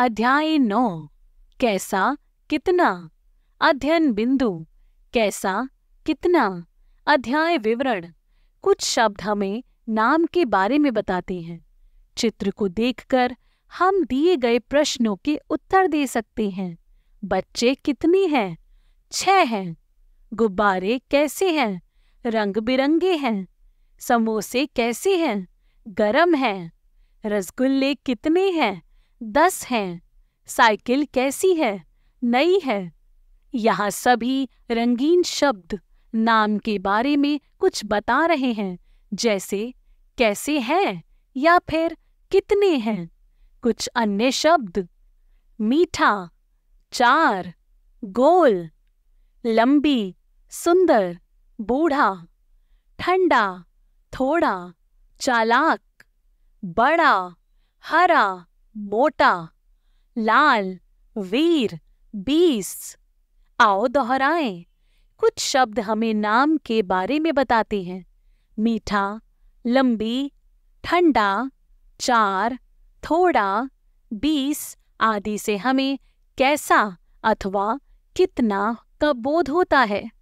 अध्याय नौ कैसा कितना अध्ययन बिंदु कैसा कितना अध्याय विवरण कुछ शब्द हमें नाम के बारे में बताते हैं चित्र को देखकर हम दिए गए प्रश्नों के उत्तर दे सकते हैं बच्चे कितने हैं छह हैं गुब्बारे कैसे हैं रंग बिरंगे हैं समोसे कैसे हैं गरम हैं रसगुल्ले कितने हैं दस हैं साइकिल कैसी है नई है यहाँ सभी रंगीन शब्द नाम के बारे में कुछ बता रहे हैं जैसे कैसे हैं या फिर कितने हैं कुछ अन्य शब्द मीठा चार गोल लंबी सुंदर बूढ़ा ठंडा थोड़ा चालाक बड़ा हरा मोटा लाल वीर बीस आओ दोहराएं कुछ शब्द हमें नाम के बारे में बताते हैं मीठा लंबी ठंडा चार थोड़ा बीस आदि से हमें कैसा अथवा कितना का बोध होता है